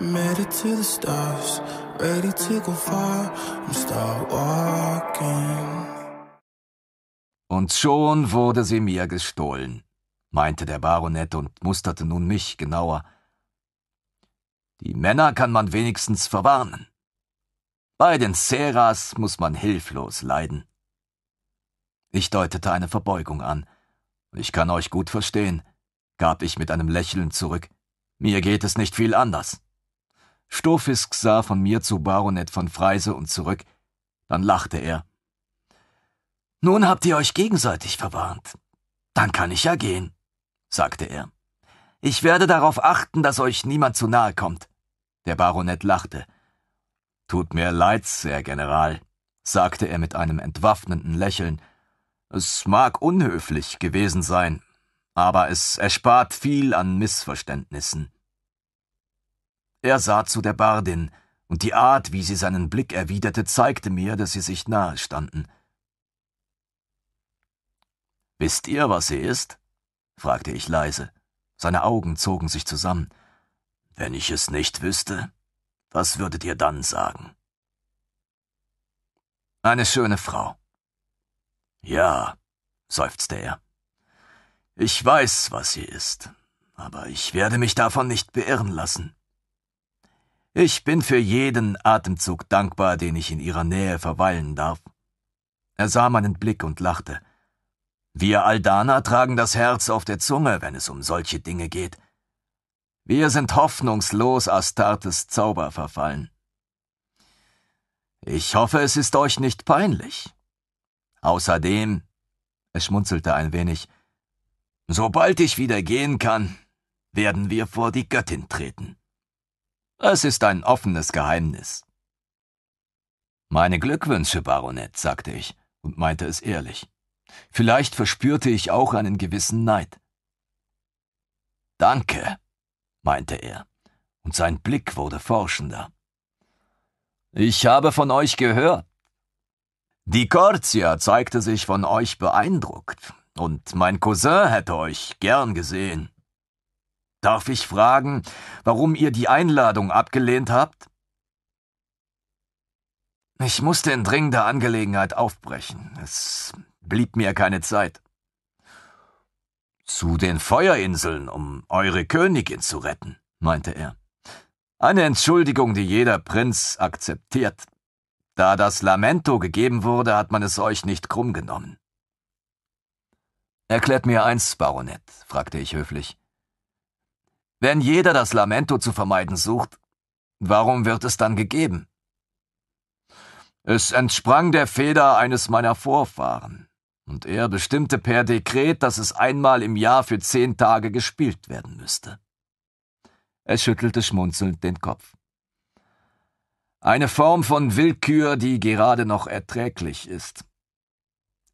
made it to the stars, ready to go far. and start walking. Und schon wurde sie mir gestohlen, meinte der Baronet und musterte nun mich genauer. Die Männer kann man wenigstens verwarnen. Bei den Seras muss man hilflos leiden. Ich deutete eine Verbeugung an. Ich kann euch gut verstehen, gab ich mit einem Lächeln zurück. Mir geht es nicht viel anders. Stofisk sah von mir zu Baronet von Freise und zurück, dann lachte er. Nun habt ihr euch gegenseitig verwarnt. Dann kann ich ja gehen, sagte er. Ich werde darauf achten, dass euch niemand zu nahe kommt. Der Baronet lachte. Tut mir leid, sehr General, sagte er mit einem entwaffnenden Lächeln. Es mag unhöflich gewesen sein, aber es erspart viel an Missverständnissen. Er sah zu der Bardin, und die Art, wie sie seinen Blick erwiderte, zeigte mir, dass sie sich nahe standen. Wisst ihr, was sie ist? fragte ich leise. Seine Augen zogen sich zusammen. Wenn ich es nicht wüsste, was würdet ihr dann sagen? Eine schöne Frau. Ja, seufzte er. Ich weiß, was sie ist, aber ich werde mich davon nicht beirren lassen. Ich bin für jeden Atemzug dankbar, den ich in ihrer Nähe verweilen darf. Er sah meinen Blick und lachte. Wir Aldana tragen das Herz auf der Zunge, wenn es um solche Dinge geht. Wir sind hoffnungslos Astartes Zauber verfallen. Ich hoffe, es ist euch nicht peinlich. Außerdem, es schmunzelte ein wenig, sobald ich wieder gehen kann, werden wir vor die Göttin treten. Es ist ein offenes Geheimnis. Meine Glückwünsche, Baronet, sagte ich und meinte es ehrlich. Vielleicht verspürte ich auch einen gewissen Neid. Danke, meinte er, und sein Blick wurde forschender. Ich habe von euch gehört. Die Corzia zeigte sich von euch beeindruckt, und mein Cousin hätte euch gern gesehen. Darf ich fragen, warum ihr die Einladung abgelehnt habt? Ich musste in dringender Angelegenheit aufbrechen. Es blieb mir keine Zeit. Zu den Feuerinseln, um eure Königin zu retten, meinte er. Eine Entschuldigung, die jeder Prinz akzeptiert. Da das Lamento gegeben wurde, hat man es euch nicht krumm genommen. Erklärt mir eins, Baronet, fragte ich höflich. Wenn jeder das Lamento zu vermeiden sucht, warum wird es dann gegeben? Es entsprang der Feder eines meiner Vorfahren, und er bestimmte per Dekret, dass es einmal im Jahr für zehn Tage gespielt werden müsste. Er schüttelte schmunzelnd den Kopf. Eine Form von Willkür, die gerade noch erträglich ist.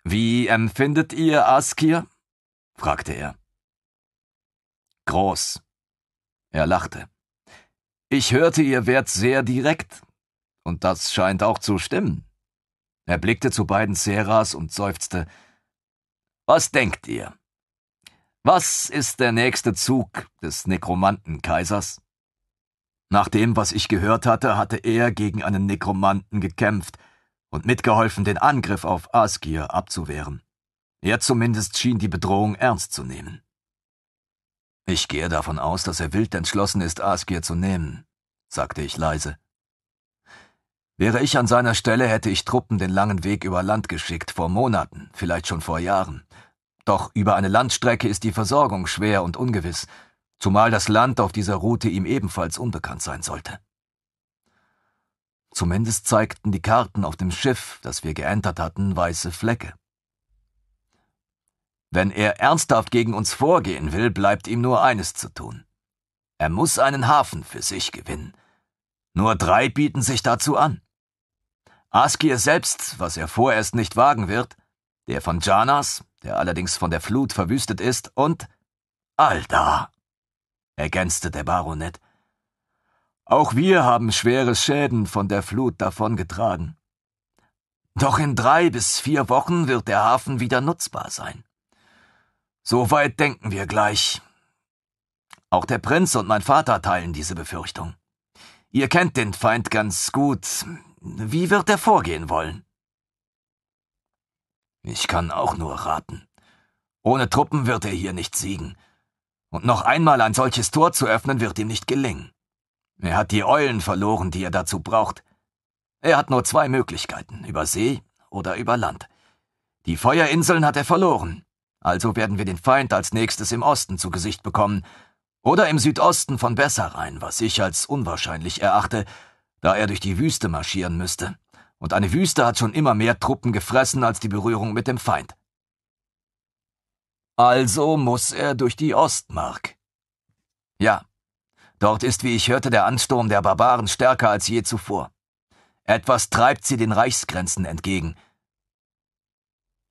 Wie empfindet ihr Askir? fragte er. Groß, er lachte. Ich hörte, ihr Wert sehr direkt. Und das scheint auch zu stimmen. Er blickte zu beiden Seras und seufzte. Was denkt ihr? Was ist der nächste Zug des Nekromantenkaisers? Nach dem, was ich gehört hatte, hatte er gegen einen Nekromanten gekämpft und mitgeholfen, den Angriff auf Asgir abzuwehren. Er zumindest schien die Bedrohung ernst zu nehmen. Ich gehe davon aus, dass er wild entschlossen ist, Askir zu nehmen, sagte ich leise. Wäre ich an seiner Stelle, hätte ich Truppen den langen Weg über Land geschickt, vor Monaten, vielleicht schon vor Jahren. Doch über eine Landstrecke ist die Versorgung schwer und ungewiss, zumal das Land auf dieser Route ihm ebenfalls unbekannt sein sollte. Zumindest zeigten die Karten auf dem Schiff, das wir geentert hatten, weiße Flecke. Wenn er ernsthaft gegen uns vorgehen will, bleibt ihm nur eines zu tun. Er muss einen Hafen für sich gewinnen. Nur drei bieten sich dazu an. Askir selbst, was er vorerst nicht wagen wird, der von Janas, der allerdings von der Flut verwüstet ist, und Alda, ergänzte der Baronet. Auch wir haben schwere Schäden von der Flut davongetragen. Doch in drei bis vier Wochen wird der Hafen wieder nutzbar sein. So weit denken wir gleich. Auch der Prinz und mein Vater teilen diese Befürchtung. Ihr kennt den Feind ganz gut. Wie wird er vorgehen wollen? Ich kann auch nur raten. Ohne Truppen wird er hier nicht siegen. Und noch einmal ein solches Tor zu öffnen, wird ihm nicht gelingen. Er hat die Eulen verloren, die er dazu braucht. Er hat nur zwei Möglichkeiten, über See oder über Land. Die Feuerinseln hat er verloren also werden wir den Feind als nächstes im Osten zu Gesicht bekommen, oder im Südosten von Bessarrein, was ich als unwahrscheinlich erachte, da er durch die Wüste marschieren müsste. Und eine Wüste hat schon immer mehr Truppen gefressen als die Berührung mit dem Feind. Also muss er durch die Ostmark. Ja, dort ist, wie ich hörte, der Ansturm der Barbaren stärker als je zuvor. Etwas treibt sie den Reichsgrenzen entgegen.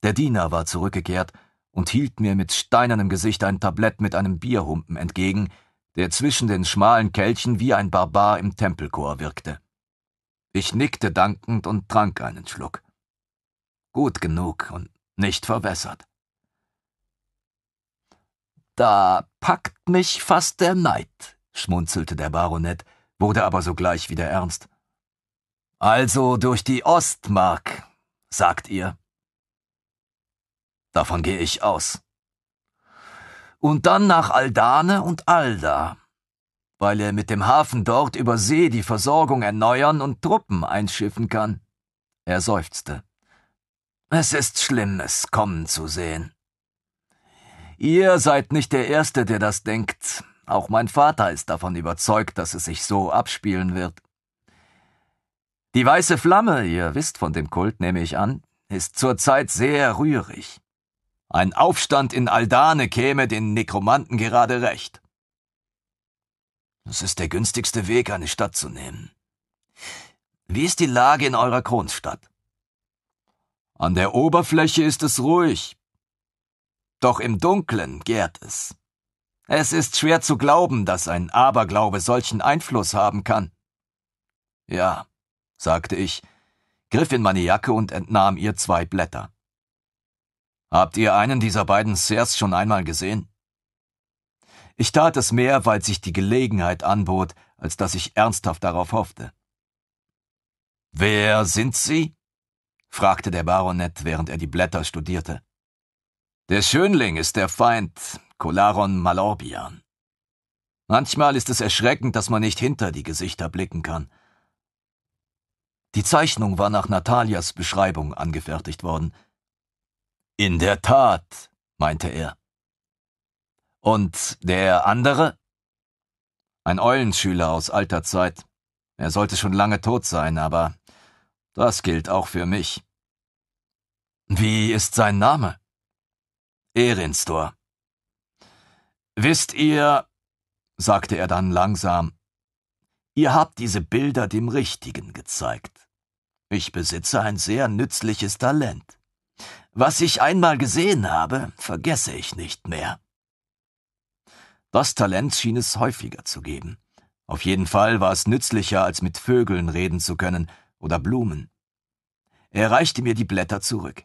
Der Diener war zurückgekehrt und hielt mir mit steinernem Gesicht ein Tablett mit einem Bierhumpen entgegen, der zwischen den schmalen Kelchen wie ein Barbar im Tempelchor wirkte. Ich nickte dankend und trank einen Schluck. Gut genug und nicht verwässert. Da packt mich fast der Neid, schmunzelte der Baronet, wurde aber sogleich wieder ernst. Also durch die Ostmark, sagt ihr. Davon gehe ich aus. Und dann nach Aldane und Alda, weil er mit dem Hafen dort über See die Versorgung erneuern und Truppen einschiffen kann. Er seufzte. Es ist schlimm, es kommen zu sehen. Ihr seid nicht der Erste, der das denkt. Auch mein Vater ist davon überzeugt, dass es sich so abspielen wird. Die weiße Flamme, ihr wisst von dem Kult, nehme ich an, ist zurzeit sehr rührig. Ein Aufstand in Aldane käme den Nekromanten gerade recht. Das ist der günstigste Weg, eine Stadt zu nehmen. Wie ist die Lage in eurer Kronstadt? An der Oberfläche ist es ruhig. Doch im Dunklen gärt es. Es ist schwer zu glauben, dass ein Aberglaube solchen Einfluss haben kann. Ja, sagte ich, griff in meine Jacke und entnahm ihr zwei Blätter. Habt ihr einen dieser beiden Sears schon einmal gesehen? Ich tat es mehr, weil sich die Gelegenheit anbot, als dass ich ernsthaft darauf hoffte. Wer sind Sie? fragte der Baronet, während er die Blätter studierte. Der Schönling ist der Feind, Colaron Malorbian. Manchmal ist es erschreckend, dass man nicht hinter die Gesichter blicken kann. Die Zeichnung war nach Natalias Beschreibung angefertigt worden – in der Tat, meinte er. Und der andere? Ein Eulenschüler aus alter Zeit. Er sollte schon lange tot sein, aber das gilt auch für mich. Wie ist sein Name? Erinstor. Wisst ihr, sagte er dann langsam, ihr habt diese Bilder dem Richtigen gezeigt. Ich besitze ein sehr nützliches Talent. Was ich einmal gesehen habe, vergesse ich nicht mehr. Das Talent schien es häufiger zu geben. Auf jeden Fall war es nützlicher, als mit Vögeln reden zu können oder Blumen. Er reichte mir die Blätter zurück.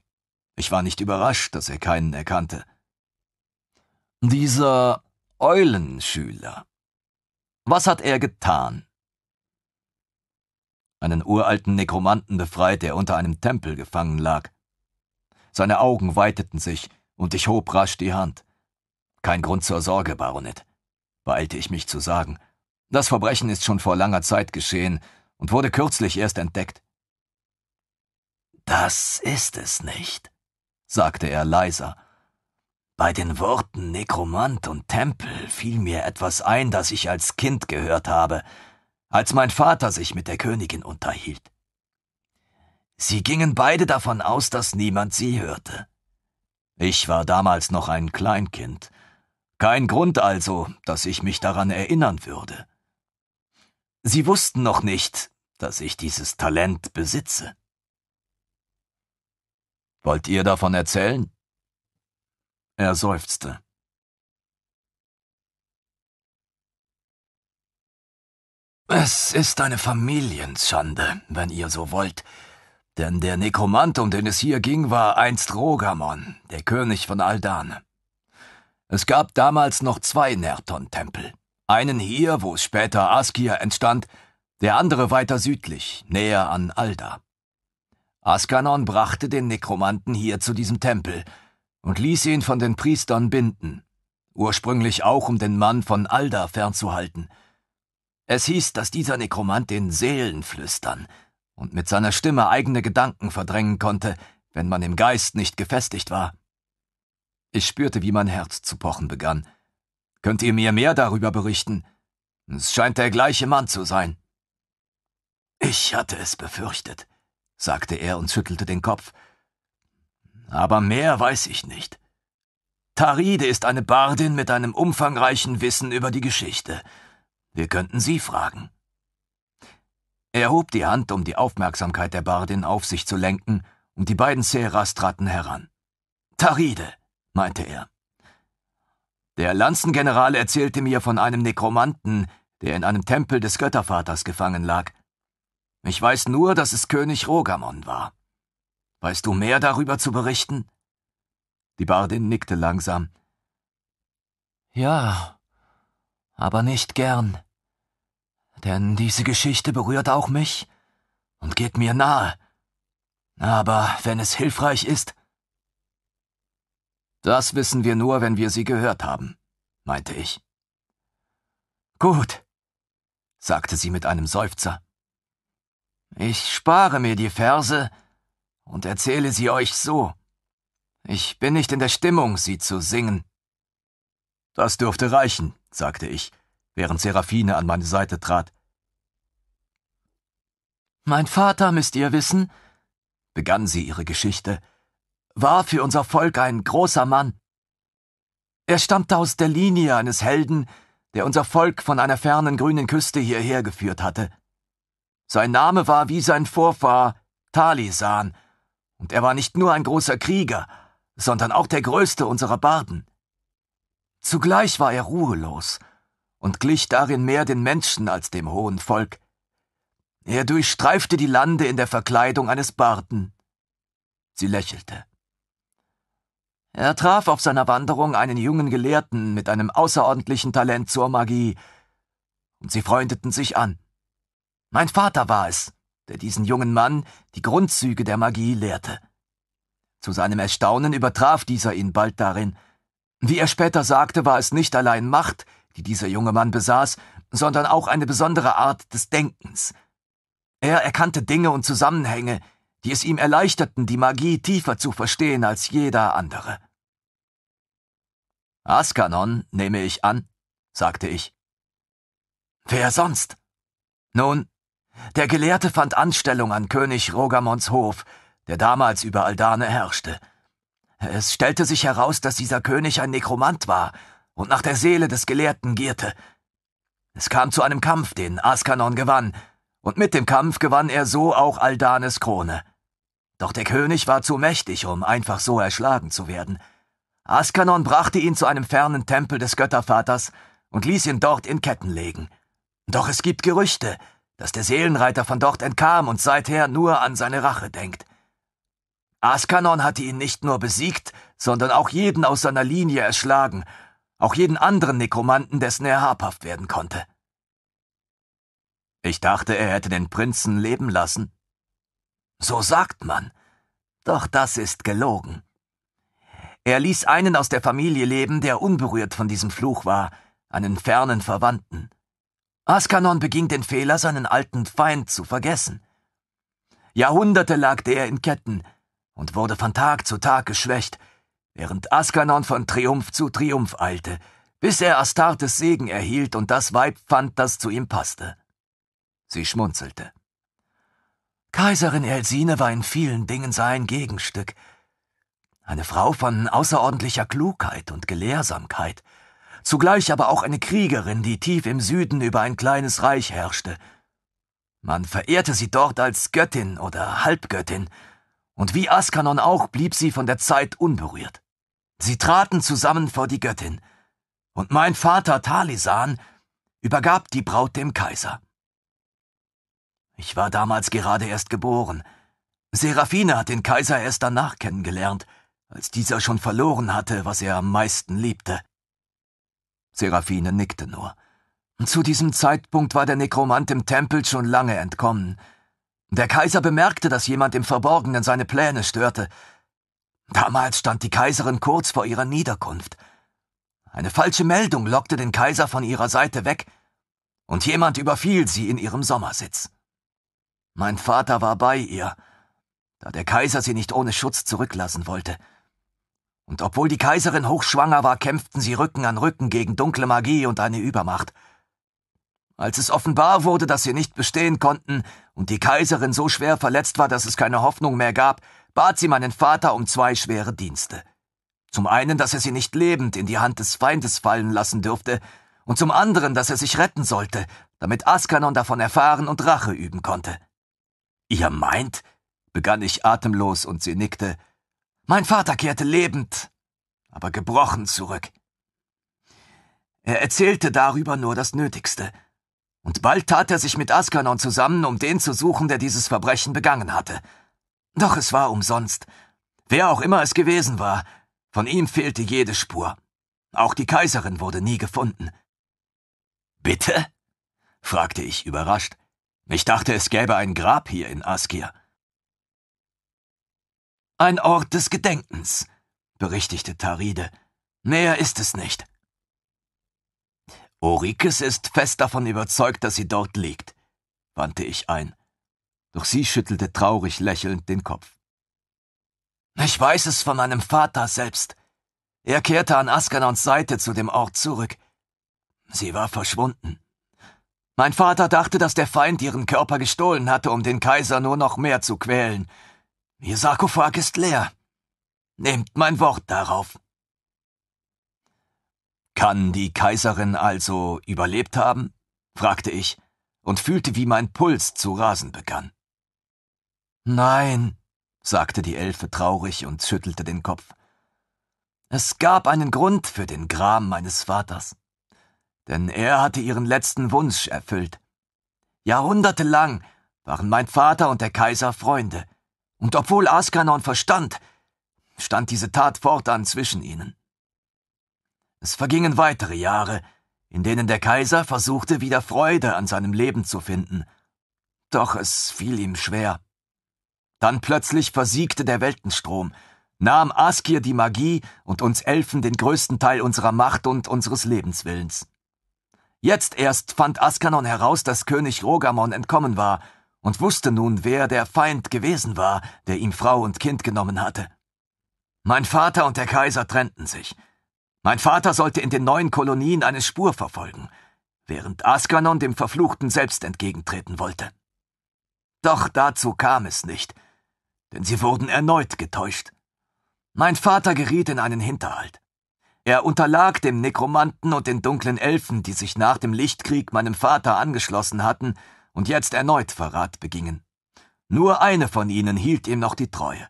Ich war nicht überrascht, dass er keinen erkannte. Dieser Eulenschüler. Was hat er getan? Einen uralten Nekromanten befreit, der unter einem Tempel gefangen lag. Seine Augen weiteten sich, und ich hob rasch die Hand. Kein Grund zur Sorge, Baronet, beeilte ich mich zu sagen. Das Verbrechen ist schon vor langer Zeit geschehen und wurde kürzlich erst entdeckt. Das ist es nicht, sagte er leiser. Bei den Worten Nekromant und Tempel fiel mir etwas ein, das ich als Kind gehört habe, als mein Vater sich mit der Königin unterhielt. Sie gingen beide davon aus, dass niemand sie hörte. Ich war damals noch ein Kleinkind. Kein Grund also, dass ich mich daran erinnern würde. Sie wussten noch nicht, dass ich dieses Talent besitze. Wollt ihr davon erzählen? Er seufzte. Es ist eine Familienschande, wenn ihr so wollt, denn der Nekromant, um den es hier ging, war einst Rogamon, der König von Aldan. Es gab damals noch zwei Nerton-Tempel. Einen hier, wo später Askia entstand, der andere weiter südlich, näher an Alda. Askanon brachte den Nekromanten hier zu diesem Tempel und ließ ihn von den Priestern binden, ursprünglich auch um den Mann von Alda fernzuhalten. Es hieß, dass dieser Nekromant den Seelen flüstern – und mit seiner Stimme eigene Gedanken verdrängen konnte, wenn man im Geist nicht gefestigt war. Ich spürte, wie mein Herz zu pochen begann. Könnt ihr mir mehr darüber berichten? Es scheint der gleiche Mann zu sein. Ich hatte es befürchtet, sagte er und schüttelte den Kopf. Aber mehr weiß ich nicht. Taride ist eine Bardin mit einem umfangreichen Wissen über die Geschichte. Wir könnten sie fragen. Er hob die Hand, um die Aufmerksamkeit der Bardin auf sich zu lenken, und die beiden Seras traten heran. Taride, meinte er. Der Lanzengeneral erzählte mir von einem Nekromanten, der in einem Tempel des Göttervaters gefangen lag. Ich weiß nur, dass es König Rogamon war. Weißt du mehr darüber zu berichten? Die Bardin nickte langsam. Ja, aber nicht gern denn diese Geschichte berührt auch mich und geht mir nahe. Aber wenn es hilfreich ist. Das wissen wir nur, wenn wir sie gehört haben, meinte ich. Gut, sagte sie mit einem Seufzer. Ich spare mir die Verse und erzähle sie euch so. Ich bin nicht in der Stimmung, sie zu singen. Das dürfte reichen, sagte ich während Seraphine an meine Seite trat. Mein Vater, müsst ihr wissen, begann sie ihre Geschichte, war für unser Volk ein großer Mann. Er stammte aus der Linie eines Helden, der unser Volk von einer fernen grünen Küste hierher geführt hatte. Sein Name war wie sein Vorfahr Talisan, und er war nicht nur ein großer Krieger, sondern auch der größte unserer Barden. Zugleich war er ruhelos und glich darin mehr den Menschen als dem hohen Volk. Er durchstreifte die Lande in der Verkleidung eines Barten. Sie lächelte. Er traf auf seiner Wanderung einen jungen Gelehrten mit einem außerordentlichen Talent zur Magie, und sie freundeten sich an. Mein Vater war es, der diesen jungen Mann die Grundzüge der Magie lehrte. Zu seinem Erstaunen übertraf dieser ihn bald darin. Wie er später sagte, war es nicht allein Macht, die dieser junge Mann besaß, sondern auch eine besondere Art des Denkens. Er erkannte Dinge und Zusammenhänge, die es ihm erleichterten, die Magie tiefer zu verstehen als jeder andere. Askanon, nehme ich an, sagte ich. Wer sonst? Nun, der Gelehrte fand Anstellung an König Rogamons Hof, der damals über Aldane herrschte. Es stellte sich heraus, dass dieser König ein Nekromant war und nach der Seele des Gelehrten gierte. Es kam zu einem Kampf, den Askanon gewann, und mit dem Kampf gewann er so auch Aldanes Krone. Doch der König war zu mächtig, um einfach so erschlagen zu werden. Askanon brachte ihn zu einem fernen Tempel des Göttervaters und ließ ihn dort in Ketten legen. Doch es gibt Gerüchte, dass der Seelenreiter von dort entkam und seither nur an seine Rache denkt. Askanon hatte ihn nicht nur besiegt, sondern auch jeden aus seiner Linie erschlagen auch jeden anderen Nekromanten, dessen er habhaft werden konnte. Ich dachte, er hätte den Prinzen leben lassen. So sagt man. Doch das ist gelogen. Er ließ einen aus der Familie leben, der unberührt von diesem Fluch war, einen fernen Verwandten. Askanon beging den Fehler, seinen alten Feind zu vergessen. Jahrhunderte lag der in Ketten und wurde von Tag zu Tag geschwächt, während Askanon von Triumph zu Triumph eilte, bis er Astartes Segen erhielt und das Weib fand, das zu ihm passte. Sie schmunzelte. Kaiserin Elsine war in vielen Dingen sein Gegenstück. Eine Frau von außerordentlicher Klugheit und Gelehrsamkeit, zugleich aber auch eine Kriegerin, die tief im Süden über ein kleines Reich herrschte. Man verehrte sie dort als Göttin oder Halbgöttin, und wie Askanon auch blieb sie von der Zeit unberührt. Sie traten zusammen vor die Göttin, und mein Vater Talisan übergab die Braut dem Kaiser. Ich war damals gerade erst geboren. Serafine hat den Kaiser erst danach kennengelernt, als dieser schon verloren hatte, was er am meisten liebte. Serafine nickte nur. Zu diesem Zeitpunkt war der Nekromant im Tempel schon lange entkommen. Der Kaiser bemerkte, dass jemand im Verborgenen seine Pläne störte, Damals stand die Kaiserin kurz vor ihrer Niederkunft. Eine falsche Meldung lockte den Kaiser von ihrer Seite weg, und jemand überfiel sie in ihrem Sommersitz. Mein Vater war bei ihr, da der Kaiser sie nicht ohne Schutz zurücklassen wollte. Und obwohl die Kaiserin hochschwanger war, kämpften sie Rücken an Rücken gegen dunkle Magie und eine Übermacht. Als es offenbar wurde, dass sie nicht bestehen konnten und die Kaiserin so schwer verletzt war, dass es keine Hoffnung mehr gab, bat sie meinen Vater um zwei schwere Dienste. Zum einen, dass er sie nicht lebend in die Hand des Feindes fallen lassen dürfte, und zum anderen, dass er sich retten sollte, damit Askanon davon erfahren und Rache üben konnte. Ihr meint? begann ich atemlos und sie nickte. Mein Vater kehrte lebend, aber gebrochen zurück. Er erzählte darüber nur das Nötigste. Und bald tat er sich mit Askanon zusammen, um den zu suchen, der dieses Verbrechen begangen hatte – doch es war umsonst. Wer auch immer es gewesen war, von ihm fehlte jede Spur. Auch die Kaiserin wurde nie gefunden. Bitte? fragte ich überrascht. Ich dachte, es gäbe ein Grab hier in Askir. Ein Ort des Gedenkens, berichtigte Taride. Näher ist es nicht. Orikes ist fest davon überzeugt, dass sie dort liegt, wandte ich ein doch sie schüttelte traurig lächelnd den Kopf. Ich weiß es von meinem Vater selbst. Er kehrte an Askanons Seite zu dem Ort zurück. Sie war verschwunden. Mein Vater dachte, dass der Feind ihren Körper gestohlen hatte, um den Kaiser nur noch mehr zu quälen. Ihr Sarkophag ist leer. Nehmt mein Wort darauf. Kann die Kaiserin also überlebt haben? fragte ich und fühlte, wie mein Puls zu rasen begann. Nein, sagte die Elfe traurig und schüttelte den Kopf. Es gab einen Grund für den Gram meines Vaters. Denn er hatte ihren letzten Wunsch erfüllt. Jahrhundertelang waren mein Vater und der Kaiser Freunde. Und obwohl Askanon verstand, stand diese Tat fortan zwischen ihnen. Es vergingen weitere Jahre, in denen der Kaiser versuchte, wieder Freude an seinem Leben zu finden. Doch es fiel ihm schwer. Dann plötzlich versiegte der Weltenstrom, nahm Askir die Magie und uns Elfen den größten Teil unserer Macht und unseres Lebenswillens. Jetzt erst fand Askanon heraus, dass König Rogamon entkommen war und wusste nun, wer der Feind gewesen war, der ihm Frau und Kind genommen hatte. Mein Vater und der Kaiser trennten sich. Mein Vater sollte in den neuen Kolonien eine Spur verfolgen, während Askanon dem Verfluchten selbst entgegentreten wollte. Doch dazu kam es nicht – denn sie wurden erneut getäuscht. Mein Vater geriet in einen Hinterhalt. Er unterlag dem Nekromanten und den dunklen Elfen, die sich nach dem Lichtkrieg meinem Vater angeschlossen hatten und jetzt erneut Verrat begingen. Nur eine von ihnen hielt ihm noch die Treue.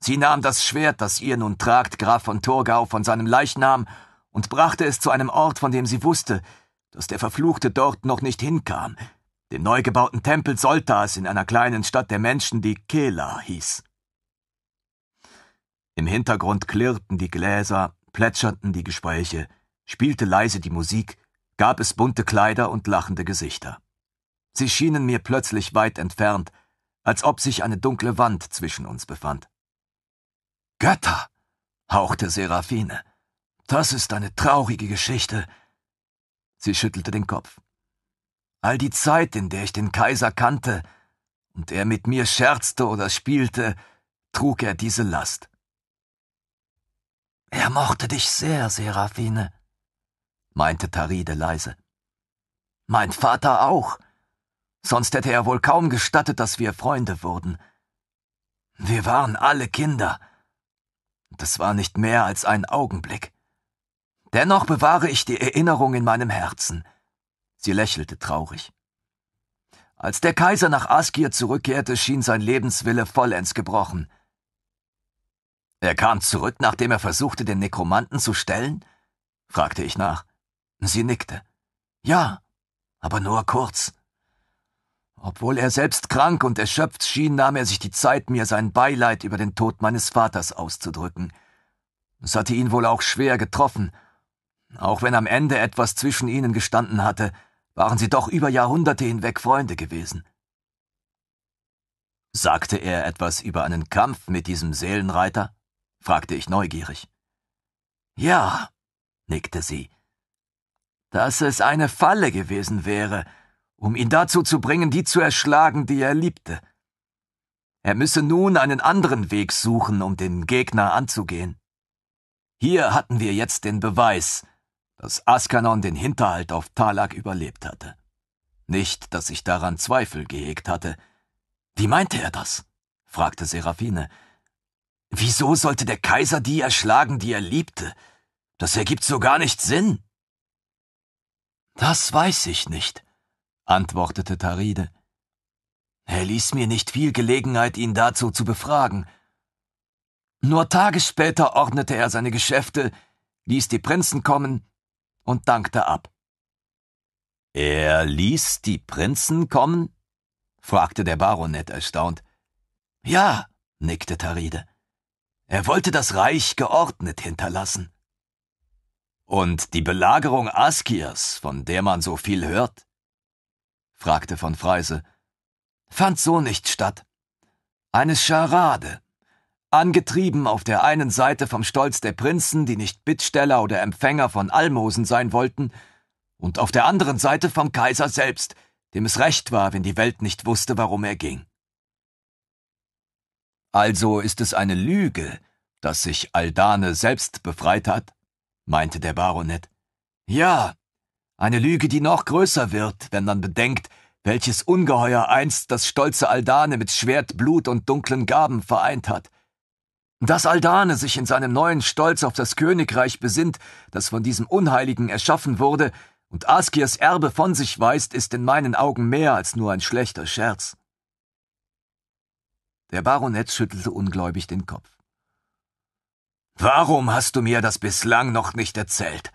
Sie nahm das Schwert, das ihr nun tragt, Graf von Torgau, von seinem Leichnam und brachte es zu einem Ort, von dem sie wusste, dass der Verfluchte dort noch nicht hinkam, den neu gebauten Tempel Soltas in einer kleinen Stadt der Menschen, die Kela hieß. Im Hintergrund klirrten die Gläser, plätscherten die Gespräche, spielte leise die Musik, gab es bunte Kleider und lachende Gesichter. Sie schienen mir plötzlich weit entfernt, als ob sich eine dunkle Wand zwischen uns befand. Götter, hauchte Seraphine, das ist eine traurige Geschichte. Sie schüttelte den Kopf all die Zeit, in der ich den Kaiser kannte, und er mit mir scherzte oder spielte, trug er diese Last. Er mochte dich sehr, Seraphine, meinte Taride leise. Mein Vater auch. Sonst hätte er wohl kaum gestattet, dass wir Freunde wurden. Wir waren alle Kinder. Das war nicht mehr als ein Augenblick. Dennoch bewahre ich die Erinnerung in meinem Herzen. Sie lächelte traurig. Als der Kaiser nach Askir zurückkehrte, schien sein Lebenswille vollends gebrochen. Er kam zurück, nachdem er versuchte, den Nekromanten zu stellen? fragte ich nach. Sie nickte. Ja, aber nur kurz. Obwohl er selbst krank und erschöpft schien, nahm er sich die Zeit, mir sein Beileid über den Tod meines Vaters auszudrücken. Es hatte ihn wohl auch schwer getroffen, auch wenn am Ende etwas zwischen ihnen gestanden hatte – waren sie doch über Jahrhunderte hinweg Freunde gewesen. Sagte er etwas über einen Kampf mit diesem Seelenreiter? fragte ich neugierig. Ja, nickte sie, dass es eine Falle gewesen wäre, um ihn dazu zu bringen, die zu erschlagen, die er liebte. Er müsse nun einen anderen Weg suchen, um den Gegner anzugehen. Hier hatten wir jetzt den Beweis, dass Askanon den Hinterhalt auf Talak überlebt hatte. Nicht, dass ich daran Zweifel gehegt hatte. Wie meinte er das? fragte Seraphine. Wieso sollte der Kaiser die erschlagen, die er liebte? Das ergibt so gar nicht Sinn. Das weiß ich nicht, antwortete Taride. Er ließ mir nicht viel Gelegenheit, ihn dazu zu befragen. Nur Tage später ordnete er seine Geschäfte, ließ die Prinzen kommen und dankte ab. Er ließ die Prinzen kommen? fragte der Baronet erstaunt. Ja, nickte Taride. Er wollte das Reich geordnet hinterlassen. Und die Belagerung Askiers, von der man so viel hört? fragte von Freise. Fand so nicht statt. Eine Scharade, Angetrieben auf der einen Seite vom Stolz der Prinzen, die nicht Bittsteller oder Empfänger von Almosen sein wollten, und auf der anderen Seite vom Kaiser selbst, dem es recht war, wenn die Welt nicht wusste, warum er ging. Also ist es eine Lüge, dass sich Aldane selbst befreit hat? meinte der Baronet. Ja, eine Lüge, die noch größer wird, wenn man bedenkt, welches Ungeheuer einst das stolze Aldane mit Schwert, Blut und dunklen Gaben vereint hat. Dass Aldane sich in seinem neuen Stolz auf das Königreich besinnt, das von diesem Unheiligen erschaffen wurde und Askirs Erbe von sich weist, ist in meinen Augen mehr als nur ein schlechter Scherz. Der Baronet schüttelte ungläubig den Kopf. Warum hast du mir das bislang noch nicht erzählt?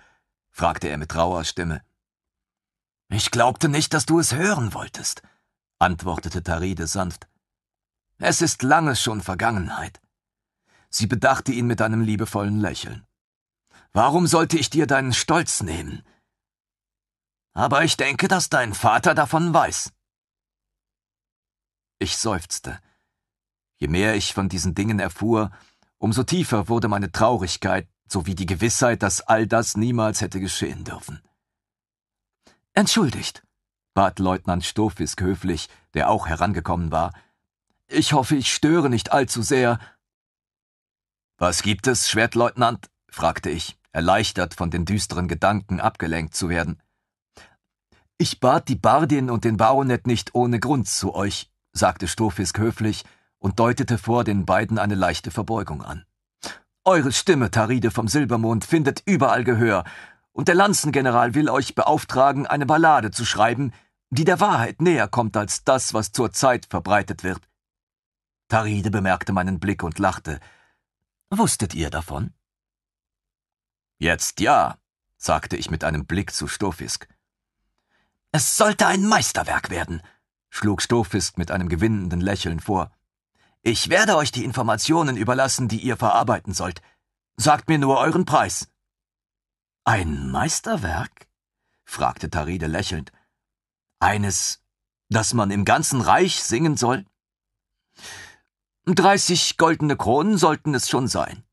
fragte er mit rauer Stimme. Ich glaubte nicht, dass du es hören wolltest, antwortete Taride sanft. Es ist lange schon Vergangenheit. Sie bedachte ihn mit einem liebevollen Lächeln. Warum sollte ich dir deinen Stolz nehmen? Aber ich denke, dass dein Vater davon weiß. Ich seufzte. Je mehr ich von diesen Dingen erfuhr, umso tiefer wurde meine Traurigkeit sowie die Gewissheit, dass all das niemals hätte geschehen dürfen. Entschuldigt, bat Leutnant Stofisk höflich, der auch herangekommen war. Ich hoffe, ich störe nicht allzu sehr, was gibt es, Schwertleutnant? fragte ich, erleichtert von den düsteren Gedanken abgelenkt zu werden. Ich bat die Bardin und den Baronet nicht ohne Grund zu euch, sagte Stofisk höflich und deutete vor den beiden eine leichte Verbeugung an. Eure Stimme, Taride vom Silbermond, findet überall Gehör, und der Lanzengeneral will euch beauftragen, eine Ballade zu schreiben, die der Wahrheit näher kommt als das, was zur Zeit verbreitet wird. Taride bemerkte meinen Blick und lachte, Wusstet ihr davon? Jetzt ja, sagte ich mit einem Blick zu Stofisk. Es sollte ein Meisterwerk werden, schlug Stofisk mit einem gewinnenden Lächeln vor. Ich werde euch die Informationen überlassen, die ihr verarbeiten sollt. Sagt mir nur euren Preis. Ein Meisterwerk? fragte Taride lächelnd. Eines, das man im ganzen Reich singen soll? Dreißig goldene Kronen sollten es schon sein.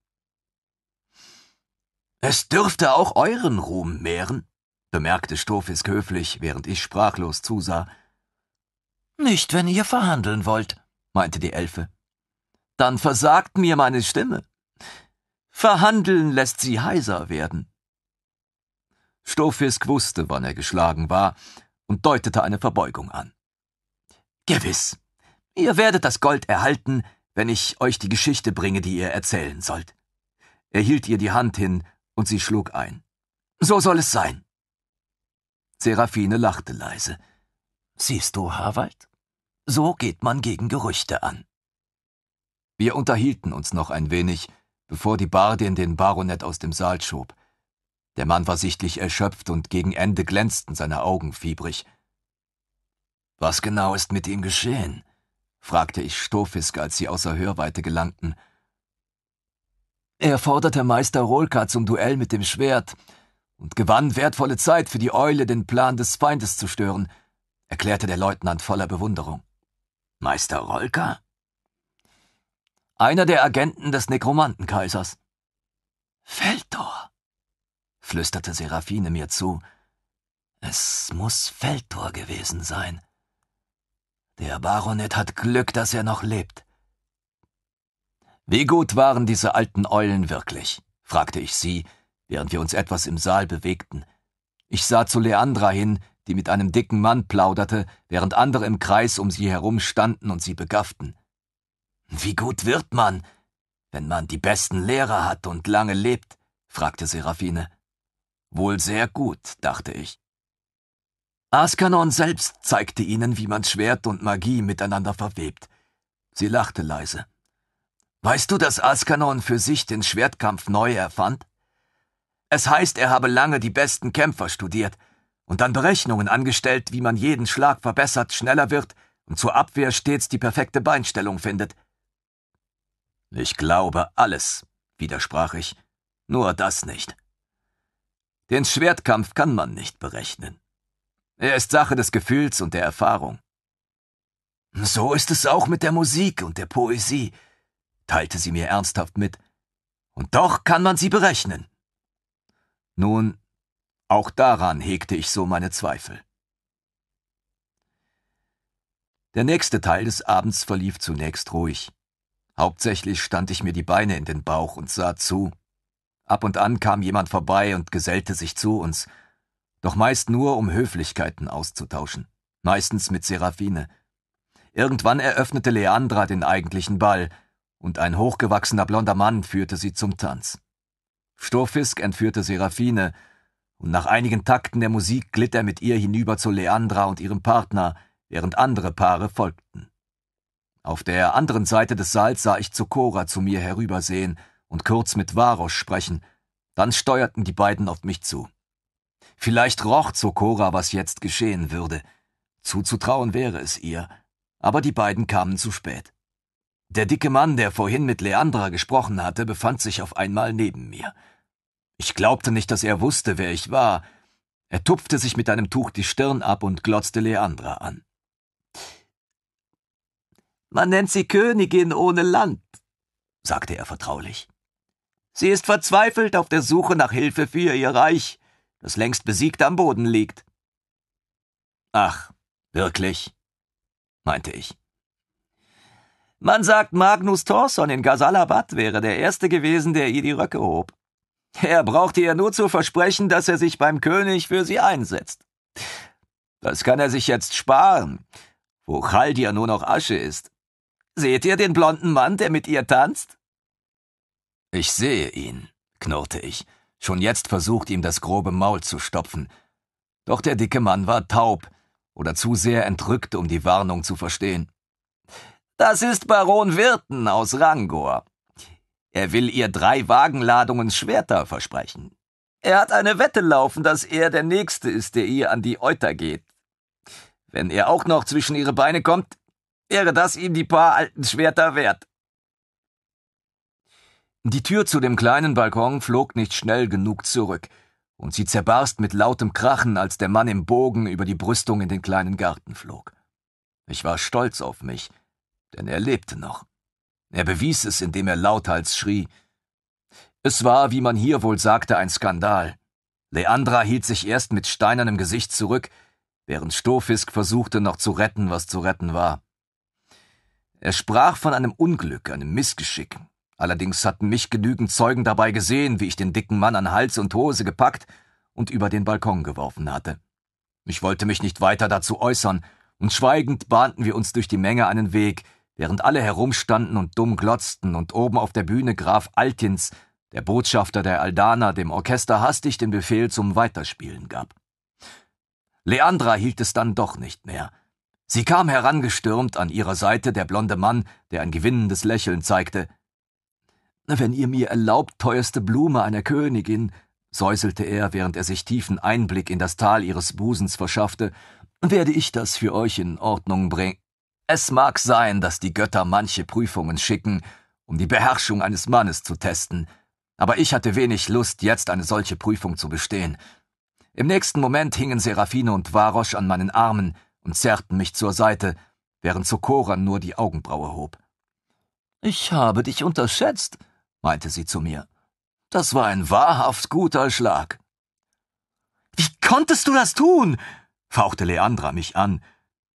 Es dürfte auch euren Ruhm mehren, bemerkte Stofisk höflich, während ich sprachlos zusah. Nicht, wenn ihr verhandeln wollt, meinte die Elfe. Dann versagt mir meine Stimme. Verhandeln lässt sie heiser werden. Stofisk wusste, wann er geschlagen war, und deutete eine Verbeugung an. Gewiss, ihr werdet das Gold erhalten, wenn ich euch die Geschichte bringe, die ihr erzählen sollt. Er hielt ihr die Hand hin, und sie schlug ein. So soll es sein. Seraphine lachte leise. Siehst du, Harvald? So geht man gegen Gerüchte an. Wir unterhielten uns noch ein wenig, bevor die Bardin den Baronet aus dem Saal schob. Der Mann war sichtlich erschöpft und gegen Ende glänzten seine Augen fiebrig. Was genau ist mit ihm geschehen? fragte ich Stofisk, als sie außer Hörweite gelangten. Er forderte Meister Rolka zum Duell mit dem Schwert und gewann wertvolle Zeit für die Eule, den Plan des Feindes zu stören, erklärte der Leutnant voller Bewunderung. Meister Rolka? Einer der Agenten des Nekromantenkaisers. Feldor, flüsterte Seraphine mir zu. Es muss Feldor gewesen sein. Der Baronet hat Glück, dass er noch lebt. Wie gut waren diese alten Eulen wirklich? fragte ich sie, während wir uns etwas im Saal bewegten. Ich sah zu Leandra hin, die mit einem dicken Mann plauderte, während andere im Kreis um sie herum standen und sie begafften. Wie gut wird man, wenn man die besten Lehrer hat und lange lebt? fragte Seraphine. Wohl sehr gut, dachte ich. Askanon selbst zeigte ihnen, wie man Schwert und Magie miteinander verwebt. Sie lachte leise. Weißt du, dass Askanon für sich den Schwertkampf neu erfand? Es heißt, er habe lange die besten Kämpfer studiert und dann Berechnungen angestellt, wie man jeden Schlag verbessert, schneller wird und zur Abwehr stets die perfekte Beinstellung findet. Ich glaube alles, widersprach ich, nur das nicht. Den Schwertkampf kann man nicht berechnen. Er ist Sache des Gefühls und der Erfahrung. So ist es auch mit der Musik und der Poesie, teilte sie mir ernsthaft mit. Und doch kann man sie berechnen. Nun, auch daran hegte ich so meine Zweifel. Der nächste Teil des Abends verlief zunächst ruhig. Hauptsächlich stand ich mir die Beine in den Bauch und sah zu. Ab und an kam jemand vorbei und gesellte sich zu uns, doch meist nur, um Höflichkeiten auszutauschen, meistens mit Seraphine. Irgendwann eröffnete Leandra den eigentlichen Ball, und ein hochgewachsener blonder Mann führte sie zum Tanz. Sturfisk entführte Seraphine, und nach einigen Takten der Musik glitt er mit ihr hinüber zu Leandra und ihrem Partner, während andere Paare folgten. Auf der anderen Seite des Saals sah ich Zokora zu mir herübersehen und kurz mit Varos sprechen, dann steuerten die beiden auf mich zu. Vielleicht roch Zokora, was jetzt geschehen würde. Zuzutrauen wäre es ihr, aber die beiden kamen zu spät. Der dicke Mann, der vorhin mit Leandra gesprochen hatte, befand sich auf einmal neben mir. Ich glaubte nicht, dass er wusste, wer ich war. Er tupfte sich mit einem Tuch die Stirn ab und glotzte Leandra an. Man nennt sie Königin ohne Land, sagte er vertraulich. Sie ist verzweifelt auf der Suche nach Hilfe für ihr Reich das längst besiegt am Boden liegt. Ach, wirklich? meinte ich. Man sagt, Magnus Thorsson in Ghasalabad wäre der Erste gewesen, der ihr die Röcke hob. Er brauchte ihr nur zu versprechen, dass er sich beim König für sie einsetzt. Das kann er sich jetzt sparen, wo Chaldia nur noch Asche ist. Seht ihr den blonden Mann, der mit ihr tanzt? Ich sehe ihn, knurrte ich schon jetzt versucht, ihm das grobe Maul zu stopfen. Doch der dicke Mann war taub oder zu sehr entrückt, um die Warnung zu verstehen. Das ist Baron Wirten aus Rangor. Er will ihr drei Wagenladungen Schwerter versprechen. Er hat eine Wette laufen, dass er der Nächste ist, der ihr an die Euter geht. Wenn er auch noch zwischen ihre Beine kommt, wäre das ihm die paar alten Schwerter wert. Die Tür zu dem kleinen Balkon flog nicht schnell genug zurück, und sie zerbarst mit lautem Krachen, als der Mann im Bogen über die Brüstung in den kleinen Garten flog. Ich war stolz auf mich, denn er lebte noch. Er bewies es, indem er lauthals schrie. Es war, wie man hier wohl sagte, ein Skandal. Leandra hielt sich erst mit steinernem Gesicht zurück, während Stofisk versuchte noch zu retten, was zu retten war. Er sprach von einem Unglück, einem Missgeschick, Allerdings hatten mich genügend Zeugen dabei gesehen, wie ich den dicken Mann an Hals und Hose gepackt und über den Balkon geworfen hatte. Ich wollte mich nicht weiter dazu äußern, und schweigend bahnten wir uns durch die Menge einen Weg, während alle herumstanden und dumm glotzten und oben auf der Bühne Graf Altins, der Botschafter der Aldana, dem Orchester hastig den Befehl zum Weiterspielen gab. Leandra hielt es dann doch nicht mehr. Sie kam herangestürmt, an ihrer Seite der blonde Mann, der ein gewinnendes Lächeln zeigte, wenn ihr mir erlaubt, teuerste Blume einer Königin, säuselte er, während er sich tiefen Einblick in das Tal ihres Busens verschaffte, werde ich das für euch in Ordnung bringen. Es mag sein, dass die Götter manche Prüfungen schicken, um die Beherrschung eines Mannes zu testen, aber ich hatte wenig Lust, jetzt eine solche Prüfung zu bestehen. Im nächsten Moment hingen Seraphine und Varosch an meinen Armen und zerrten mich zur Seite, während Sokora nur die Augenbraue hob. Ich habe dich unterschätzt, meinte sie zu mir. Das war ein wahrhaft guter Schlag. Wie konntest du das tun? fauchte Leandra mich an,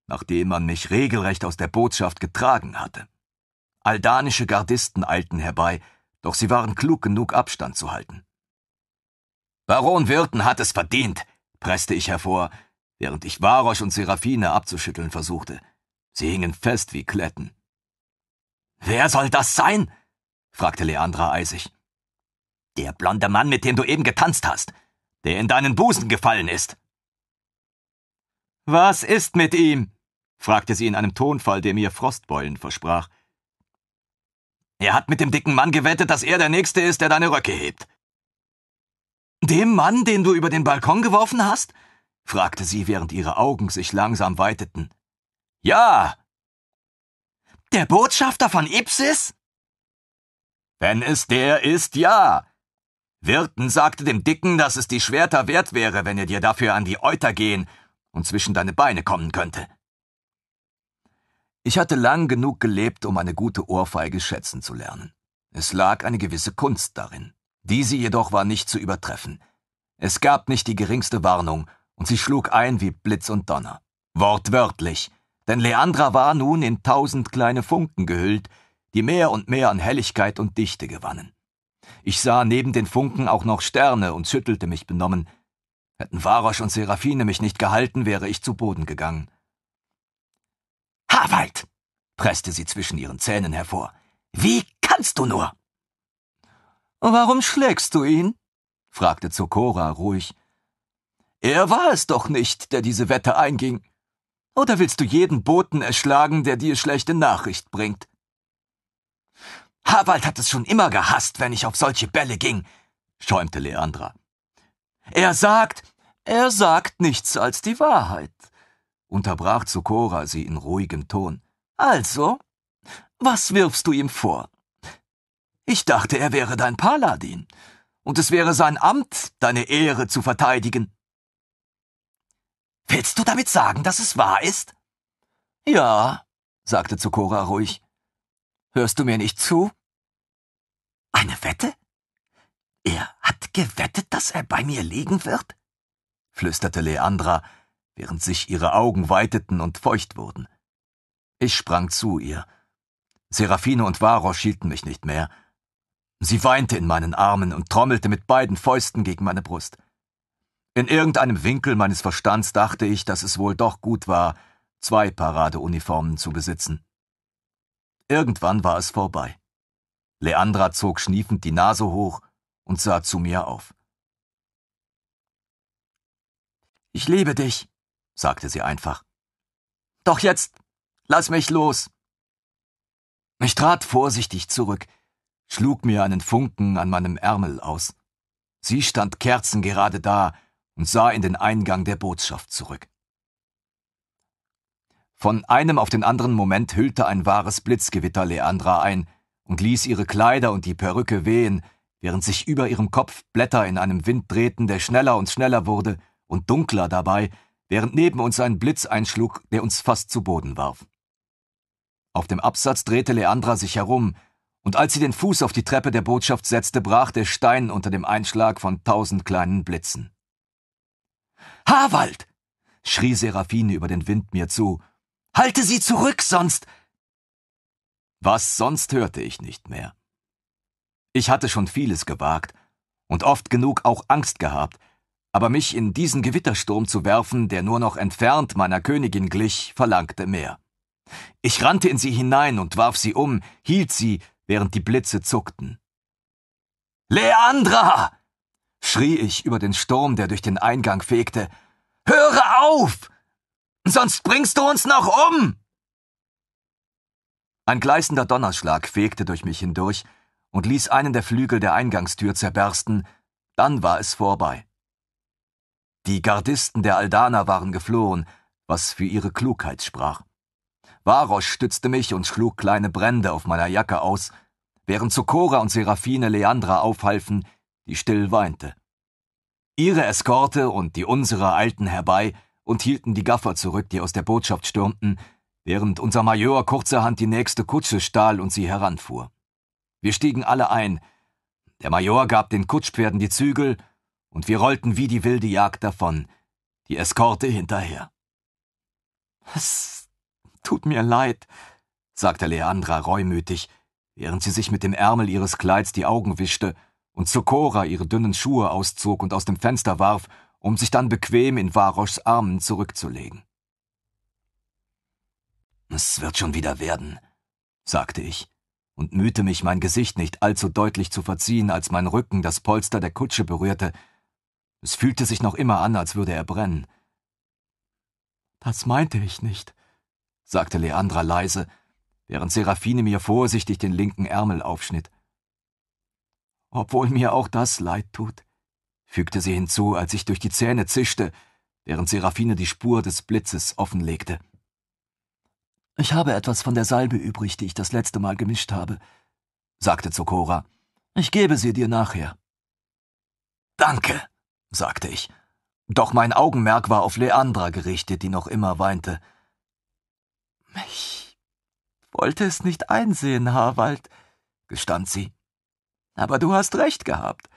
nachdem man mich regelrecht aus der Botschaft getragen hatte. Aldanische Gardisten eilten herbei, doch sie waren klug genug, Abstand zu halten. Baron Wirten hat es verdient, presste ich hervor, während ich Varosch und Seraphine abzuschütteln versuchte. Sie hingen fest wie Kletten. Wer soll das sein? fragte Leandra eisig. Der blonde Mann, mit dem du eben getanzt hast, der in deinen Busen gefallen ist. Was ist mit ihm? fragte sie in einem Tonfall, der mir Frostbeulen versprach. Er hat mit dem dicken Mann gewettet, dass er der Nächste ist, der deine Röcke hebt. Dem Mann, den du über den Balkon geworfen hast? fragte sie, während ihre Augen sich langsam weiteten. Ja. Der Botschafter von Ipsis? Wenn es der ist, ja. Wirten sagte dem Dicken, dass es die Schwerter wert wäre, wenn er dir dafür an die Euter gehen und zwischen deine Beine kommen könnte. Ich hatte lang genug gelebt, um eine gute Ohrfeige schätzen zu lernen. Es lag eine gewisse Kunst darin. Diese jedoch war nicht zu übertreffen. Es gab nicht die geringste Warnung, und sie schlug ein wie Blitz und Donner. Wortwörtlich, denn Leandra war nun in tausend kleine Funken gehüllt, die mehr und mehr an Helligkeit und Dichte gewannen. Ich sah neben den Funken auch noch Sterne und schüttelte mich benommen. Hätten Varosch und Seraphine mich nicht gehalten, wäre ich zu Boden gegangen. Harwald! presste sie zwischen ihren Zähnen hervor. Wie kannst du nur? Warum schlägst du ihn? fragte Zokora ruhig. Er war es doch nicht, der diese Wette einging. Oder willst du jeden Boten erschlagen, der dir schlechte Nachricht bringt? Harald hat es schon immer gehasst, wenn ich auf solche Bälle ging, schäumte Leandra. Er sagt, er sagt nichts als die Wahrheit, unterbrach Zukora sie in ruhigem Ton. Also, was wirfst du ihm vor? Ich dachte, er wäre dein Paladin, und es wäre sein Amt, deine Ehre zu verteidigen. Willst du damit sagen, dass es wahr ist? Ja, sagte Zukora ruhig. Hörst du mir nicht zu? Eine Wette? Er hat gewettet, dass er bei mir liegen wird? flüsterte Leandra, während sich ihre Augen weiteten und feucht wurden. Ich sprang zu ihr. Serafine und Varosch hielten mich nicht mehr. Sie weinte in meinen Armen und trommelte mit beiden Fäusten gegen meine Brust. In irgendeinem Winkel meines Verstands dachte ich, dass es wohl doch gut war, zwei Paradeuniformen zu besitzen. Irgendwann war es vorbei. Leandra zog schniefend die Nase hoch und sah zu mir auf. Ich liebe dich, sagte sie einfach. Doch jetzt, lass mich los. Ich trat vorsichtig zurück, schlug mir einen Funken an meinem Ärmel aus. Sie stand kerzengerade da und sah in den Eingang der Botschaft zurück. Von einem auf den anderen Moment hüllte ein wahres Blitzgewitter Leandra ein und ließ ihre Kleider und die Perücke wehen, während sich über ihrem Kopf Blätter in einem Wind drehten, der schneller und schneller wurde und dunkler dabei, während neben uns ein Blitz einschlug, der uns fast zu Boden warf. Auf dem Absatz drehte Leandra sich herum, und als sie den Fuß auf die Treppe der Botschaft setzte, brach der Stein unter dem Einschlag von tausend kleinen Blitzen. Harwald! schrie Seraphine über den Wind mir zu, Halte sie zurück, sonst. Was sonst hörte ich nicht mehr. Ich hatte schon vieles gewagt und oft genug auch Angst gehabt, aber mich in diesen Gewittersturm zu werfen, der nur noch entfernt meiner Königin glich, verlangte mehr. Ich rannte in sie hinein und warf sie um, hielt sie, während die Blitze zuckten. Leandra! schrie ich über den Sturm, der durch den Eingang fegte. Höre auf! Sonst bringst du uns noch um! Ein gleißender Donnerschlag fegte durch mich hindurch und ließ einen der Flügel der Eingangstür zerbersten, dann war es vorbei. Die Gardisten der Aldana waren geflohen, was für ihre Klugheit sprach. Varos stützte mich und schlug kleine Brände auf meiner Jacke aus, während Sokora und Seraphine Leandra aufhalfen, die still weinte. Ihre Eskorte und die unsere eilten herbei, und hielten die Gaffer zurück, die aus der Botschaft stürmten, während unser Major kurzerhand die nächste Kutsche stahl und sie heranfuhr. Wir stiegen alle ein. Der Major gab den Kutschpferden die Zügel, und wir rollten wie die wilde Jagd davon, die Eskorte hinterher. Es tut mir leid, sagte Leandra reumütig, während sie sich mit dem Ärmel ihres Kleids die Augen wischte und Sokora ihre dünnen Schuhe auszog und aus dem Fenster warf um sich dann bequem in Varoschs Armen zurückzulegen. Es wird schon wieder werden, sagte ich und mühte mich, mein Gesicht nicht allzu deutlich zu verziehen, als mein Rücken das Polster der Kutsche berührte. Es fühlte sich noch immer an, als würde er brennen. Das meinte ich nicht, sagte Leandra leise, während Seraphine mir vorsichtig den linken Ärmel aufschnitt. Obwohl mir auch das leid tut fügte sie hinzu, als ich durch die Zähne zischte, während Seraphine die Spur des Blitzes offenlegte. Ich habe etwas von der Salbe übrig, die ich das letzte Mal gemischt habe, sagte Zokora. Ich gebe sie dir nachher. Danke, sagte ich. Doch mein Augenmerk war auf Leandra gerichtet, die noch immer weinte. Ich wollte es nicht einsehen, Harwald, gestand sie. Aber du hast recht gehabt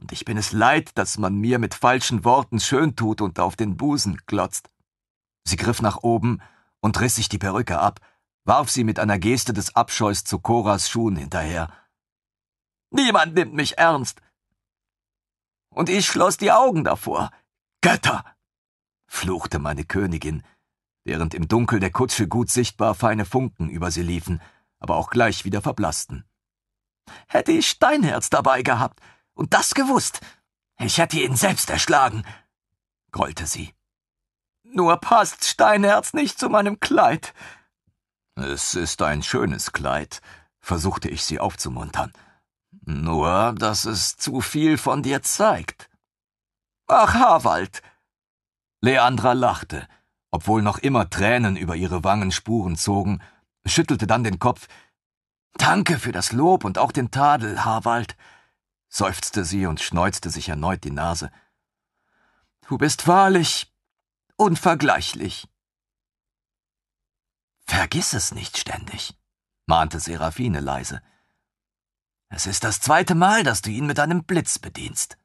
und ich bin es leid, dass man mir mit falschen Worten schön tut und auf den Busen glotzt. Sie griff nach oben und riss sich die Perücke ab, warf sie mit einer Geste des Abscheus zu Coras Schuhen hinterher. Niemand nimmt mich ernst. Und ich schloss die Augen davor. Götter! fluchte meine Königin, während im Dunkel der Kutsche gut sichtbar feine Funken über sie liefen, aber auch gleich wieder verblassten. Hätte ich Steinherz dabei gehabt, und das gewusst. Ich hätte ihn selbst erschlagen, grollte sie. Nur passt Steinherz nicht zu meinem Kleid. Es ist ein schönes Kleid, versuchte ich sie aufzumuntern. Nur, dass es zu viel von dir zeigt. Ach, Harwald! Leandra lachte, obwohl noch immer Tränen über ihre Wangen Spuren zogen, schüttelte dann den Kopf. Danke für das Lob und auch den Tadel, Harwald seufzte sie und schneuzte sich erneut die Nase. Du bist wahrlich unvergleichlich. Vergiss es nicht ständig, mahnte Seraphine leise. Es ist das zweite Mal, dass du ihn mit einem Blitz bedienst.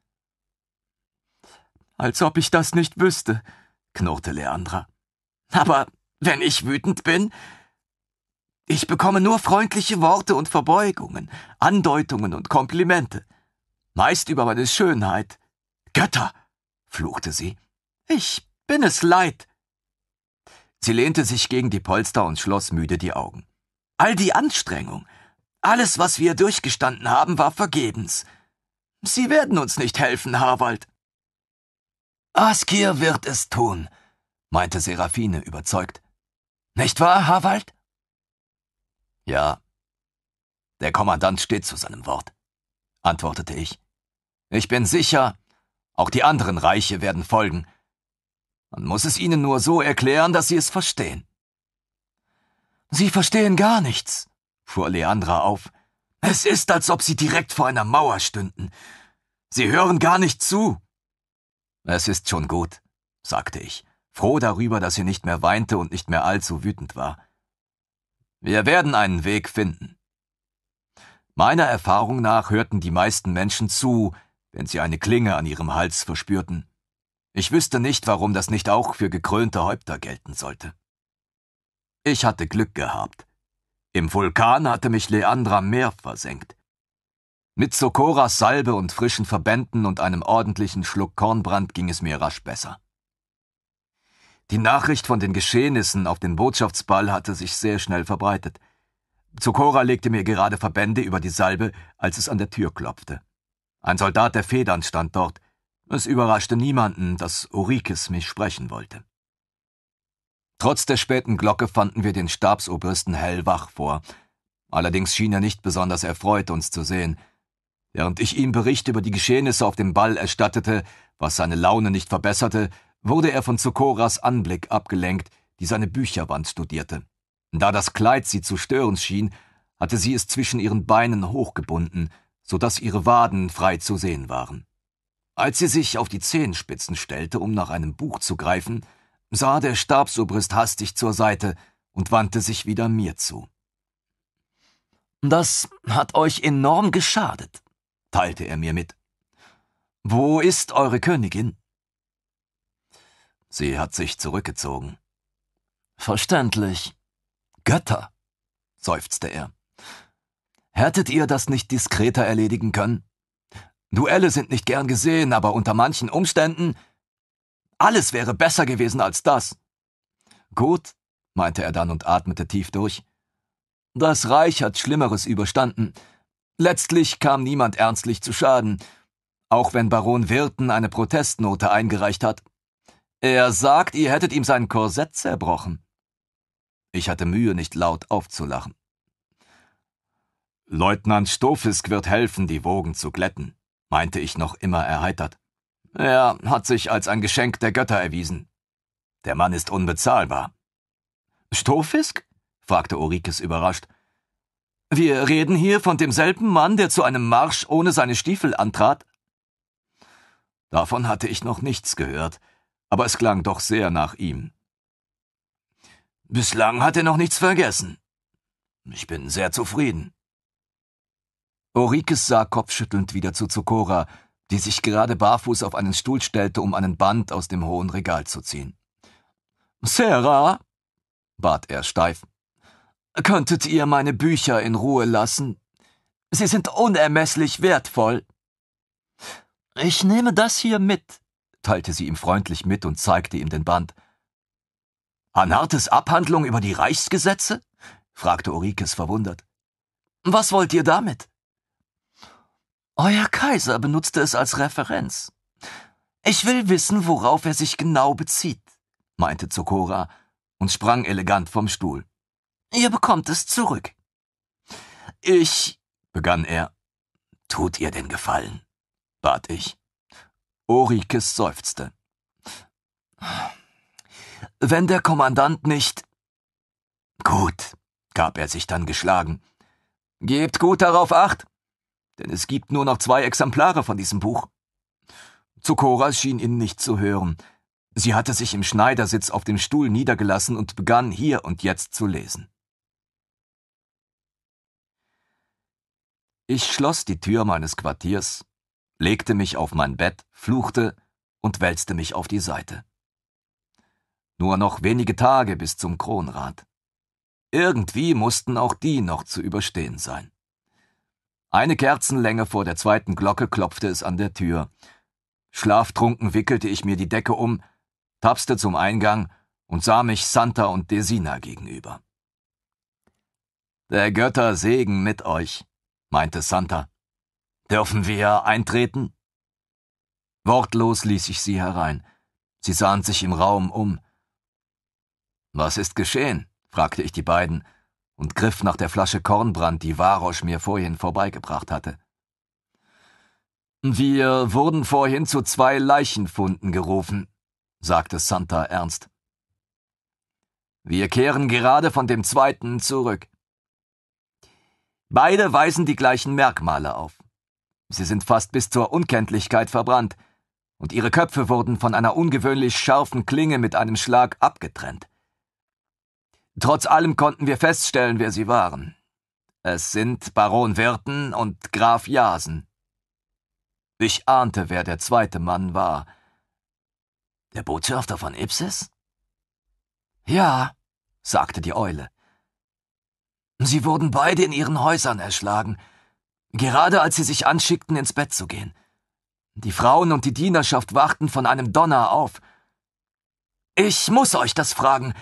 Als ob ich das nicht wüsste, knurrte Leandra. Aber wenn ich wütend bin, ich bekomme nur freundliche Worte und Verbeugungen, Andeutungen und Komplimente meist über meine Schönheit. Götter, fluchte sie, ich bin es leid. Sie lehnte sich gegen die Polster und schloss müde die Augen. All die Anstrengung, alles, was wir durchgestanden haben, war vergebens. Sie werden uns nicht helfen, Harwald. Askir wird es tun, meinte Seraphine überzeugt. Nicht wahr, Harwald? Ja. Der Kommandant steht zu seinem Wort, antwortete ich. Ich bin sicher, auch die anderen Reiche werden folgen. Man muss es ihnen nur so erklären, dass sie es verstehen. Sie verstehen gar nichts, fuhr Leandra auf. Es ist, als ob sie direkt vor einer Mauer stünden. Sie hören gar nicht zu. Es ist schon gut, sagte ich, froh darüber, dass sie nicht mehr weinte und nicht mehr allzu wütend war. Wir werden einen Weg finden. Meiner Erfahrung nach hörten die meisten Menschen zu, wenn sie eine Klinge an ihrem Hals verspürten. Ich wüsste nicht, warum das nicht auch für gekrönte Häupter gelten sollte. Ich hatte Glück gehabt. Im Vulkan hatte mich Leandra mehr versenkt. Mit Sokoras Salbe und frischen Verbänden und einem ordentlichen Schluck Kornbrand ging es mir rasch besser. Die Nachricht von den Geschehnissen auf den Botschaftsball hatte sich sehr schnell verbreitet. Zokora legte mir gerade Verbände über die Salbe, als es an der Tür klopfte. Ein Soldat der Federn stand dort. Es überraschte niemanden, dass Urikes mich sprechen wollte. Trotz der späten Glocke fanden wir den Stabsobristen hellwach vor. Allerdings schien er nicht besonders erfreut, uns zu sehen. Während ich ihm Bericht über die Geschehnisse auf dem Ball erstattete, was seine Laune nicht verbesserte, wurde er von Zokoras Anblick abgelenkt, die seine Bücherwand studierte. Da das Kleid sie zu stören schien, hatte sie es zwischen ihren Beinen hochgebunden – so dass ihre Waden frei zu sehen waren. Als sie sich auf die Zehenspitzen stellte, um nach einem Buch zu greifen, sah der Stabsobrist hastig zur Seite und wandte sich wieder mir zu. Das hat euch enorm geschadet, teilte er mir mit. Wo ist eure Königin? Sie hat sich zurückgezogen. Verständlich. Götter, seufzte er. Hättet ihr das nicht diskreter erledigen können? Duelle sind nicht gern gesehen, aber unter manchen Umständen alles wäre besser gewesen als das. Gut, meinte er dann und atmete tief durch. Das Reich hat Schlimmeres überstanden. Letztlich kam niemand ernstlich zu Schaden, auch wenn Baron Wirten eine Protestnote eingereicht hat. Er sagt, ihr hättet ihm sein Korsett zerbrochen. Ich hatte Mühe, nicht laut aufzulachen. Leutnant Stofisk wird helfen, die Wogen zu glätten, meinte ich noch immer erheitert. Er hat sich als ein Geschenk der Götter erwiesen. Der Mann ist unbezahlbar. Stofisk? fragte Orikes überrascht. Wir reden hier von demselben Mann, der zu einem Marsch ohne seine Stiefel antrat? Davon hatte ich noch nichts gehört, aber es klang doch sehr nach ihm. Bislang hat er noch nichts vergessen. Ich bin sehr zufrieden. Ulrikes sah kopfschüttelnd wieder zu Zokora, die sich gerade barfuß auf einen Stuhl stellte, um einen Band aus dem hohen Regal zu ziehen. Sarah, bat er steif, könntet ihr meine Bücher in Ruhe lassen? Sie sind unermesslich wertvoll. Ich nehme das hier mit, teilte sie ihm freundlich mit und zeigte ihm den Band. Hanartes Abhandlung über die Reichsgesetze? fragte Ulrikes verwundert. Was wollt ihr damit? Euer Kaiser benutzte es als Referenz. Ich will wissen, worauf er sich genau bezieht, meinte Zokora und sprang elegant vom Stuhl. Ihr bekommt es zurück. Ich, begann er. Tut ihr den Gefallen, bat ich. Orikes seufzte. Wenn der Kommandant nicht. Gut, gab er sich dann geschlagen. Gebt gut darauf acht denn es gibt nur noch zwei Exemplare von diesem Buch. Zukora schien ihn nicht zu hören. Sie hatte sich im Schneidersitz auf dem Stuhl niedergelassen und begann hier und jetzt zu lesen. Ich schloss die Tür meines Quartiers, legte mich auf mein Bett, fluchte und wälzte mich auf die Seite. Nur noch wenige Tage bis zum Kronrat. Irgendwie mussten auch die noch zu überstehen sein. Eine Kerzenlänge vor der zweiten Glocke klopfte es an der Tür. Schlaftrunken wickelte ich mir die Decke um, tapste zum Eingang und sah mich Santa und Desina gegenüber. Der Götter Segen mit euch, meinte Santa. Dürfen wir eintreten? Wortlos ließ ich sie herein. Sie sahen sich im Raum um. Was ist geschehen? fragte ich die beiden, und griff nach der Flasche Kornbrand, die Varosch mir vorhin vorbeigebracht hatte. Wir wurden vorhin zu zwei Leichenfunden gerufen, sagte Santa ernst. Wir kehren gerade von dem zweiten zurück. Beide weisen die gleichen Merkmale auf. Sie sind fast bis zur Unkenntlichkeit verbrannt, und ihre Köpfe wurden von einer ungewöhnlich scharfen Klinge mit einem Schlag abgetrennt. Trotz allem konnten wir feststellen, wer sie waren. Es sind Baron Wirten und Graf Jasen. Ich ahnte, wer der zweite Mann war. Der Botschafter von Ipsis? Ja, sagte die Eule. Sie wurden beide in ihren Häusern erschlagen, gerade als sie sich anschickten, ins Bett zu gehen. Die Frauen und die Dienerschaft wachten von einem Donner auf. Ich muss euch das fragen,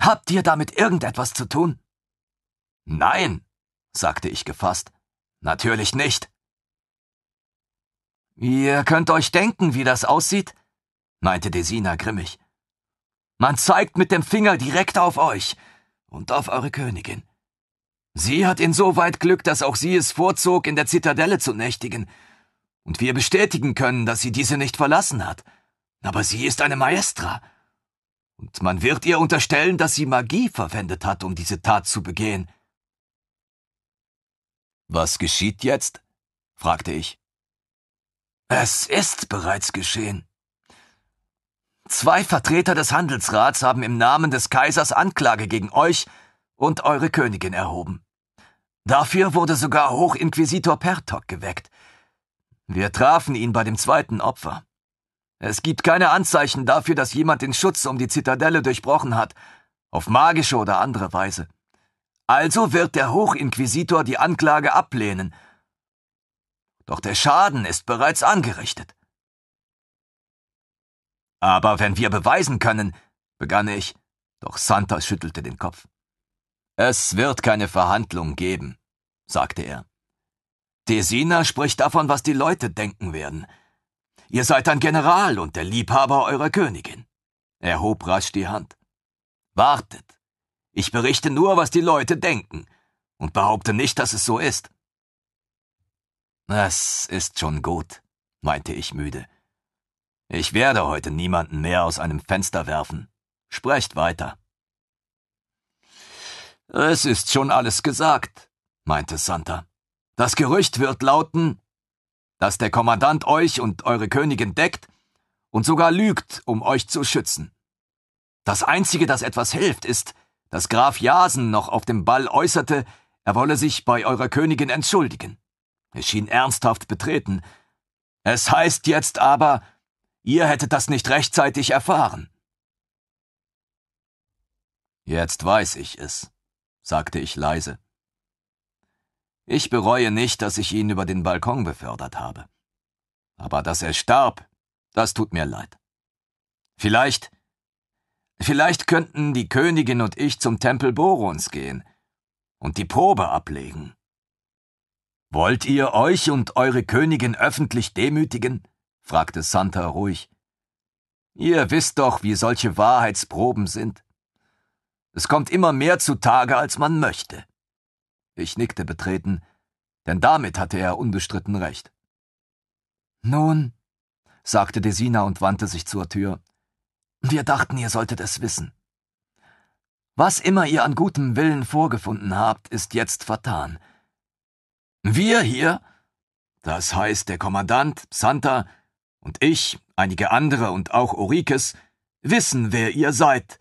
Habt ihr damit irgendetwas zu tun? Nein, sagte ich gefasst. Natürlich nicht. Ihr könnt euch denken, wie das aussieht, meinte Desina grimmig. Man zeigt mit dem Finger direkt auf euch und auf eure Königin. Sie hat insoweit Glück, dass auch sie es vorzog, in der Zitadelle zu nächtigen, und wir bestätigen können, dass sie diese nicht verlassen hat. Aber sie ist eine Maestra und man wird ihr unterstellen, dass sie Magie verwendet hat, um diese Tat zu begehen. Was geschieht jetzt? fragte ich. Es ist bereits geschehen. Zwei Vertreter des Handelsrats haben im Namen des Kaisers Anklage gegen euch und eure Königin erhoben. Dafür wurde sogar Hochinquisitor Pertok geweckt. Wir trafen ihn bei dem zweiten Opfer. Es gibt keine Anzeichen dafür, dass jemand den Schutz um die Zitadelle durchbrochen hat, auf magische oder andere Weise. Also wird der Hochinquisitor die Anklage ablehnen. Doch der Schaden ist bereits angerichtet. Aber wenn wir beweisen können, begann ich, doch Santa schüttelte den Kopf. Es wird keine Verhandlung geben, sagte er. Tesina spricht davon, was die Leute denken werden. Ihr seid ein General und der Liebhaber eurer Königin. Er hob rasch die Hand. Wartet. Ich berichte nur, was die Leute denken und behaupte nicht, dass es so ist. Das ist schon gut, meinte ich müde. Ich werde heute niemanden mehr aus einem Fenster werfen. Sprecht weiter. Es ist schon alles gesagt, meinte Santa. Das Gerücht wird lauten, dass der Kommandant euch und eure Königin deckt und sogar lügt, um euch zu schützen. Das Einzige, das etwas hilft, ist, dass Graf Jasen noch auf dem Ball äußerte, er wolle sich bei eurer Königin entschuldigen. Er schien ernsthaft betreten. Es heißt jetzt aber, ihr hättet das nicht rechtzeitig erfahren. Jetzt weiß ich es, sagte ich leise. Ich bereue nicht, dass ich ihn über den Balkon befördert habe. Aber dass er starb, das tut mir leid. Vielleicht, vielleicht könnten die Königin und ich zum Tempel Borons gehen und die Probe ablegen. Wollt ihr euch und eure Königin öffentlich demütigen? fragte Santa ruhig. Ihr wisst doch, wie solche Wahrheitsproben sind. Es kommt immer mehr zutage, als man möchte. Ich nickte betreten, denn damit hatte er unbestritten recht. Nun, sagte Desina und wandte sich zur Tür, wir dachten, ihr solltet es wissen. Was immer ihr an gutem Willen vorgefunden habt, ist jetzt vertan. Wir hier, das heißt der Kommandant, Santa und ich, einige andere und auch Orikes, wissen, wer ihr seid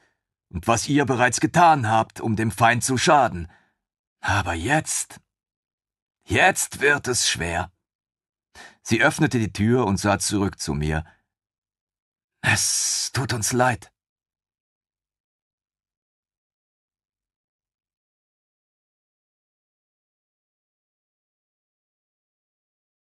und was ihr bereits getan habt, um dem Feind zu schaden – aber jetzt. Jetzt wird es schwer. Sie öffnete die Tür und sah zurück zu mir. Es tut uns leid.